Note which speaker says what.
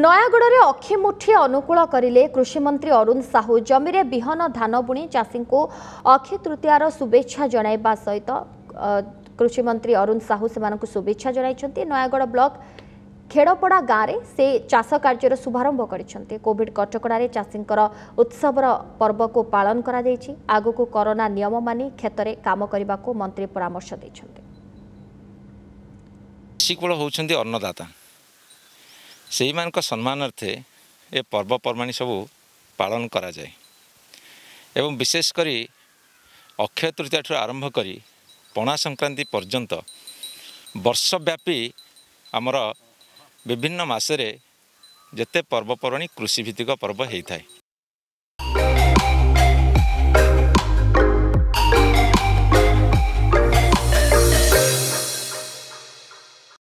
Speaker 1: ନୟାଗଡ଼ରେ ଅକ୍ଷିମୁଠି ଅନୁକୂଳ କରିଲେ କୃଷିମନ୍ତ୍ରୀ ଅରୁଣ ସାହୁ ଜମିରେ ବିହନ ଧାନ ବୁଣି ଚାଷୀଙ୍କୁ ଅକ୍ଷିତୃତୀୟାର ଶୁଭେଚ୍ଛା ଜଣାଇବା ସହିତ କୃଷିମନ୍ତ୍ରୀ ଅରୁଣ ସାହୁ ସେମାନଙ୍କୁ ଶୁଭେଚ୍ଛା ଜଣାଇଛନ୍ତି ନୟାଗଡ଼ ବ୍ଲକ ଖେଡ଼ପଡ଼ା ଗାଁରେ ସେ ଚାଷ କାର୍ଯ୍ୟର ଶୁଭାରମ୍ଭ କରିଛନ୍ତି କୋଭିଡ୍ କଟକଣାରେ ଚାଷୀଙ୍କର ଉତ୍ସବର ପର୍ବକୁ ପାଳନ କରାଯାଇଛି ଆଗକୁ କରୋନା ନିୟମ ମାନି କ୍ଷେତରେ କାମ କରିବାକୁ ମନ୍ତ୍ରୀ ପରାମର୍ଶ ଦେଇଛନ୍ତି
Speaker 2: ଅନ୍ନଦାତା ସେଇମାନଙ୍କ ସମ୍ମାନାର୍ଥେ ଏ ପର୍ବପର୍ବାଣି ସବୁ ପାଳନ କରାଯାଏ ଏବଂ ବିଶେଷ କରି ଅକ୍ଷୟ ତୃତୀୟା ଠାରୁ ଆରମ୍ଭ କରି ପଣା ସଂକ୍ରାନ୍ତି ପର୍ଯ୍ୟନ୍ତ ବର୍ଷବ୍ୟାପୀ ଆମର ବିଭିନ୍ନ ମାସରେ ଯେତେ ପର୍ବପର୍ବାଣି କୃଷିଭିତ୍ତିକ ପର୍ବ ହୋଇଥାଏ